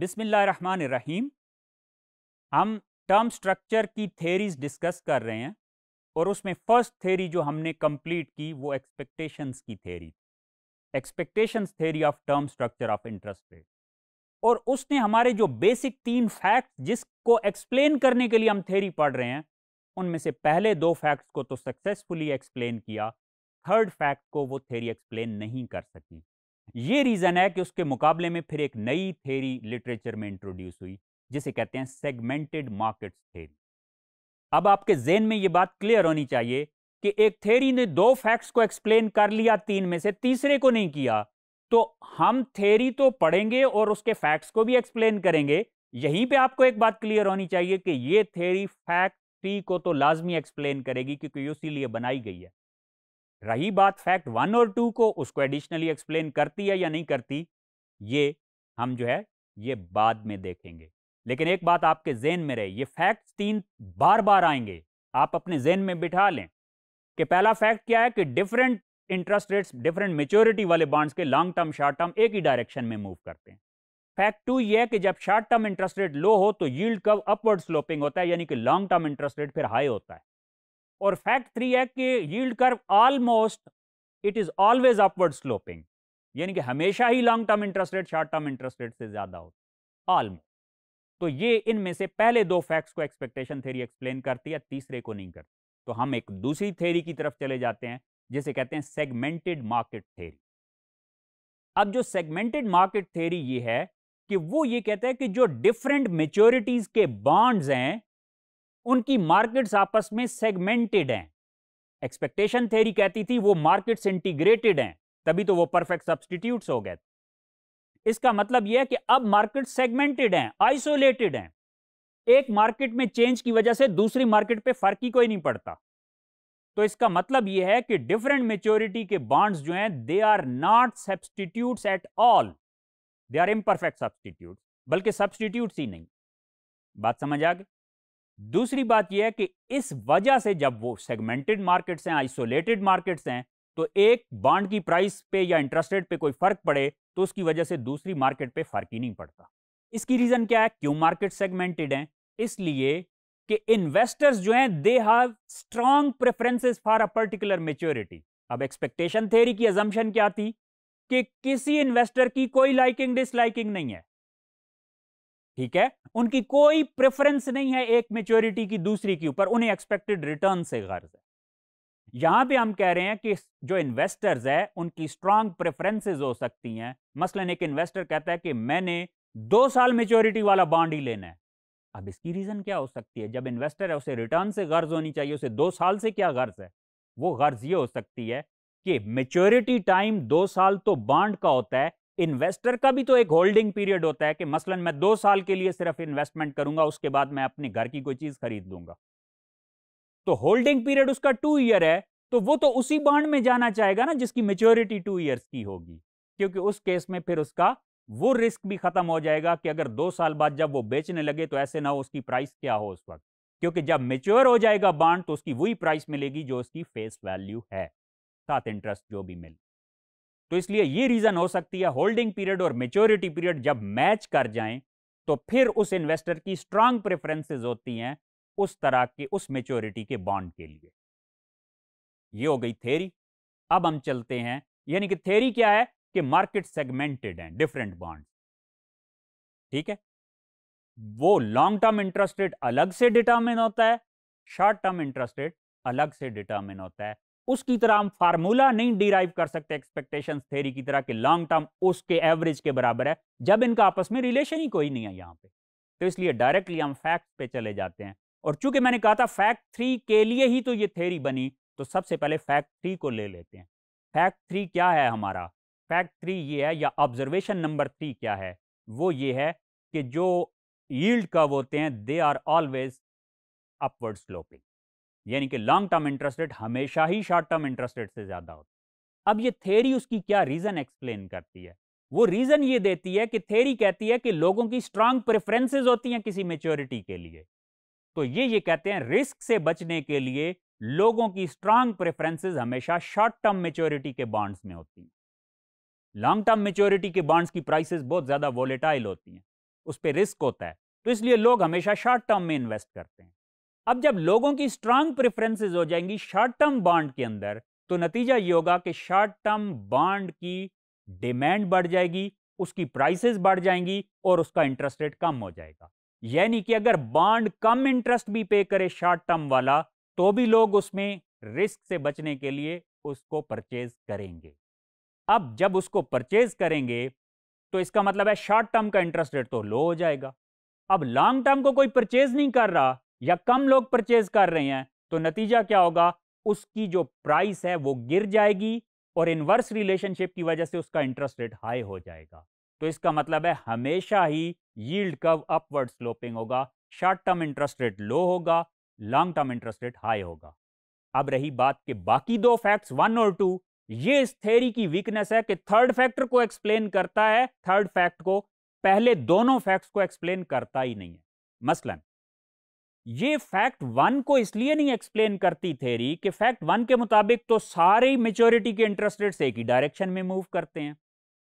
रहीम हम term structure की theories discuss कर रहे हैं और उसमें फर्स्ट थेरी जो हमने कंप्लीट की वो एक्सपेक्टेशंस की theory expectations theory of term structure of interest rate और उसने हमारे जो बेसिक तीन फैक्ट जिसको एक्सप्लेन करने के लिए हम थेरी पढ़ रहे हैं उनमें से पहले दो फैक्ट्स को तो सक्सेसफुली एक्सप्लेन किया थर्ड फैक्ट को वो थेरी एक्सप्लेन नहीं कर सकी ये रीज़न है कि उसके मुकाबले में फिर एक नई थेरी लिटरेचर में इंट्रोड्यूस हुई जिसे कहते हैं सेगमेंटेड मार्केट्स थेरी अब आपके जेन में ये बात क्लियर होनी चाहिए कि एक थेरी ने दो फैक्ट्स को एक्सप्लेन कर लिया तीन में से तीसरे को नहीं किया तो हम थेरी तो पढ़ेंगे और उसके फैक्ट्स को भी एक्सप्लेन करेंगे यहीं पे आपको एक बात क्लियर होनी चाहिए कि ये थेरी फैक्ट टी को तो लाजमी एक्सप्लेन करेगी क्योंकि लिए बनाई गई है रही बात फैक्ट वन और टू को उसको एडिशनली एक्सप्लेन करती है या नहीं करती ये हम जो है ये बाद में देखेंगे लेकिन एक बात आपके जेन में रहे ये फैक्ट तीन बार बार आएंगे आप अपने जेन में बिठा लें कि पहला फैक्ट क्या है कि different interest rates different maturity वाले बॉन्ड्स के लॉन्ग टर्म शॉर्ट टर्म एक ही डायरेक्शन में मूव करते हैं फैक्ट टू ये है कि जब short term interest rate low हो तो यील्ड कब अपवर्ड स्लोपिंग होता है यानी कि लॉन्ग टर्म इंटरेस्ट रेट फिर हाई होता है और फैक्ट थ्री है कि yield curve almost it is always upward sloping यानी कि हमेशा ही long term interest rate short term interest rate से ज़्यादा होता ऑलमोस्ट तो ये इनमें से पहले दो फैक्ट्स को एक्सपेक्टेशन थेरी एक्सप्लेन करती है तीसरे को नहीं करती तो हम एक दूसरी थेरी की तरफ चले जाते हैं जिसे कहते हैं सेगमेंटेड मार्केट थेरी अब जो सेगमेंटेड मार्केट थेरी ये है कि वो ये कहता है कि जो डिफरेंट मेच्योरिटीज के बॉन्ड्स हैं उनकी मार्केट्स आपस में सेगमेंटेड हैं एक्सपेक्टेशन थ्योरी कहती थी वो मार्केट्स इंटीग्रेटेड हैं तभी तो वो परफेक्ट सब्सटीट्यूट हो गए इसका मतलब यह है कि अब मार्केट सेगमेंटेड हैं आइसोलेटेड हैं एक मार्केट में चेंज की वजह से दूसरी मार्केट पे फर्क ही कोई नहीं पड़ता तो इसका मतलब यह है कि डिफरेंट मेच्योरिटी के बॉन्ड्स जो हैं they are not substitute at all they are imperfect substitute बल्कि सब्सटीट्यूट ही नहीं बात समझ आ गई दूसरी बात यह है कि इस वजह से जब वो सेगमेंटेड मार्केट्स हैं आइसोलेटेड मार्केट्स हैं तो एक बॉन्ड की प्राइस पे या इंटरेस्ट रेट पे कोई फर्क पड़े तो उसकी वजह से दूसरी मार्केट पे फर्क ही नहीं पड़ता इसकी रीजन क्या है क्यों मार्केट सेगमेंटेड हैं इसलिए कि इन्वेस्टर्स जो हैं they have strong preferences for a particular maturity अब एक्सपेक्टेशन थेरी की एजम्पन क्या थी कि किसी इन्वेस्टर की कोई लाइकिंग डिसलाइकिंग नहीं है ठीक है उनकी कोई प्रेफरेंस नहीं है एक मेच्योरिटी की दूसरी के ऊपर उन्हें एक्सपेक्टेड रिटर्न से गर्ज है यहां पे हम कह रहे हैं कि जो इन्वेस्टर्स है उनकी स्ट्रांग प्रेफरेंसेस हो सकती हैं मसलन एक इन्वेस्टर कहता है कि मैंने दो साल मेच्योरिटी वाला बॉन्ड ही लेना है अब इसकी रीजन क्या हो सकती है जब इन्वेस्टर है उसे रिटर्न से गर्ज होनी चाहिए उसे दो साल से क्या गर्ज है वो गर्ज ये हो सकती है कि मेच्योरिटी टाइम दो साल तो बॉन्ड का होता है इन्वेस्टर का भी तो एक होल्डिंग पीरियड होता है कि मसलन मैं दो साल के लिए सिर्फ इन्वेस्टमेंट करूंगा उसके बाद मैं अपने घर की कोई चीज खरीद लूंगा तो होल्डिंग पीरियड उसका टू ईयर है तो वो तो उसी बॉन्ड में जाना चाहेगा ना जिसकी मेच्योरिटी टू ईयर्स की होगी क्योंकि उस केस में फिर उसका वो रिस्क भी खत्म हो जाएगा कि अगर दो साल बाद जब वो बेचने लगे तो ऐसे ना हो उसकी प्राइस क्या हो उस वक्त क्योंकि जब मेच्योर हो जाएगा बॉन्ड तो उसकी वही प्राइस मिलेगी जो उसकी फेस वैल्यू है साथ इंटरेस्ट जो भी मिले तो इसलिए ये रीजन हो सकती है होल्डिंग पीरियड और मेच्योरिटी पीरियड जब मैच कर जाएं तो फिर उस इन्वेस्टर की स्ट्रांग प्रेफरेंसेस होती हैं उस तरह के उस मेच्योरिटी के बॉन्ड के लिए ये हो गई थेरी अब हम चलते हैं यानी कि थेरी क्या है कि मार्केट सेगमेंटेड है डिफरेंट बॉन्ड ठीक है वो लॉन्ग टर्म इंटरेस्ट रेट अलग से डिटर्मिन होता है शॉर्ट टर्म इंटरेस्ट रेट अलग से डिटर्मिन होता है उसकी तरह हम फार्मूला नहीं डिराइव कर सकते एक्सपेक्टेशन थेरी की तरह कि लॉन्ग टर्म उसके एवरेज के बराबर है जब इनका आपस में रिलेशन ही कोई नहीं है यहाँ पे तो इसलिए डायरेक्टली हम फैक्ट पे चले जाते हैं और चूंकि मैंने कहा था फैक्ट थ्री के लिए ही तो ये थेरी बनी तो सबसे पहले फैक्ट थ्री को ले लेते हैं फैक्ट थ्री क्या है हमारा फैक्ट थ्री ये है या ऑब्जर्वेशन नंबर थ्री क्या है वो ये है कि जो यील्ड कर्व होते हैं they are always upward sloping यानी कि लॉन्ग टर्म इंटरेस्ट रेट हमेशा ही शॉर्ट टर्म इंटरेस्ट रेट से ज़्यादा होता अब ये थेरी उसकी क्या रीज़न एक्सप्लेन करती है वो रीज़न ये देती है कि थेरी कहती है कि लोगों की स्ट्रांग प्रेफरेंसेज होती हैं किसी मेच्योरिटी के लिए तो ये ये कहते हैं रिस्क से बचने के लिए लोगों की स्ट्रांग प्रेफरेंसेज हमेशा शॉर्ट टर्म मेच्योरिटी के बॉन्ड्स में होती हैं लॉन्ग टर्म मेच्योरिटी के बॉन्ड्स की प्राइसेस बहुत ज़्यादा वोलेटाइल होती हैं उस पर रिस्क होता है तो इसलिए लोग हमेशा शॉर्ट टर्म में इन्वेस्ट करते हैं अब जब लोगों की स्ट्रांग प्रेफरेंसेस हो जाएंगी शॉर्ट टर्म बॉन्ड के अंदर तो नतीजा ये होगा कि शॉर्ट टर्म बॉन्ड की डिमांड बढ़ जाएगी उसकी प्राइसेस बढ़ जाएंगी और उसका इंटरेस्ट रेट कम हो जाएगा यानी कि अगर बॉन्ड कम इंटरेस्ट भी पे करे शॉर्ट टर्म वाला तो भी लोग उसमें रिस्क से बचने के लिए उसको परचेज करेंगे अब जब उसको परचेज करेंगे तो इसका मतलब है शॉर्ट टर्म का इंटरेस्ट रेट तो लो हो जाएगा अब लॉन्ग टर्म को कोई परचेज नहीं कर रहा या कम लोग परचेज कर रहे हैं तो नतीजा क्या होगा उसकी जो प्राइस है वो गिर जाएगी और इनवर्स रिलेशनशिप की वजह से उसका इंटरेस्ट रेट हाई हो जाएगा तो इसका मतलब है हमेशा ही यील्ड कर्व अपवर्ड स्लोपिंग होगा short term interest rate low होगा long term interest rate high होगा अब रही बात के बाकी दो फैक्ट्स वन और टू ये इस थेरी की वीकनेस है कि थर्ड फैक्टर को एक्सप्लेन करता है थर्ड फैक्ट को पहले दोनों फैक्ट्स को एक्सप्लेन करता ही नहीं है मसलन ये फैक्ट वन को इसलिए नहीं एक्सप्लेन करती थेरी कि फैक्ट वन के मुताबिक तो सारे मेच्योरिटी के इंटरेस्ट रेट्स एक ही डायरेक्शन में मूव करते हैं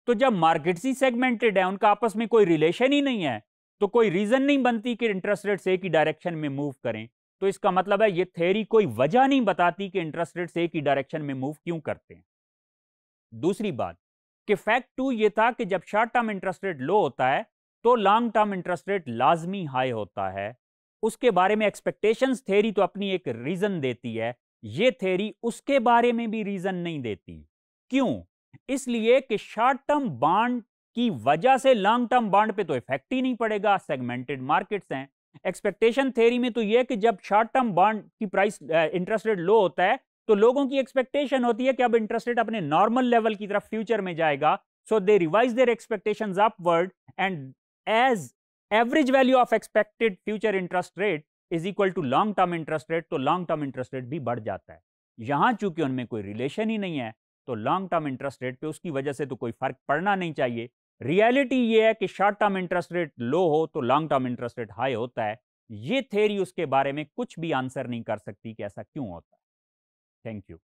तो जब मार्केट्स ही सेगमेंटेड है उनका आपस में कोई रिलेशन ही नहीं है तो कोई रीज़न नहीं बनती कि इंटरेस्ट रेट्स एक ही डायरेक्शन में मूव करें तो इसका मतलब है ये थेरी कोई वजह नहीं बताती कि इंटरेस्ट रेट्स एक ही डायरेक्शन में मूव क्यों करते हैं दूसरी बात कि फैक्ट टू ये था कि जब short term interest rate low होता है तो लॉन्ग टर्म इंटरेस्ट रेट लाजमी हाई होता है उसके बारे में एक्सपेक्टेशंस थेरी तो अपनी एक रीजन देती है ये थेरी उसके बारे में भी रीजन नहीं देती क्यों इसलिए कि शॉर्ट टर्म बांड की वजह से लॉन्ग टर्म बांड पे तो इफेक्ट ही नहीं पड़ेगा सेगमेंटेड मार्केट्स हैं एक्सपेक्टेशन थेरी में तो यह कि जब शॉर्ट टर्म बांड की प्राइस इंटरेस्ट रेट लो होता है तो लोगों की एक्सपेक्टेशन होती है कि अब इंटरेस्ट रेट अपने नॉर्मल लेवल की तरफ फ्यूचर में जाएगा so they revise their expectation upward and as average value of expected future interest rate is equal to long term interest rate तो लॉन्ग टर्म इंटरेस्ट रेट भी बढ़ जाता है यहां चूंकि उनमें कोई रिलेशन ही नहीं है तो लॉन्ग टर्म इंटरेस्ट रेट पे उसकी वजह से तो कोई फर्क पड़ना नहीं चाहिए रियलिटी ये है कि short term interest rate low हो तो long term interest rate high होता है ये थेरी उसके बारे में कुछ भी आंसर नहीं कर सकती कि ऐसा क्यों होता है थैंक यू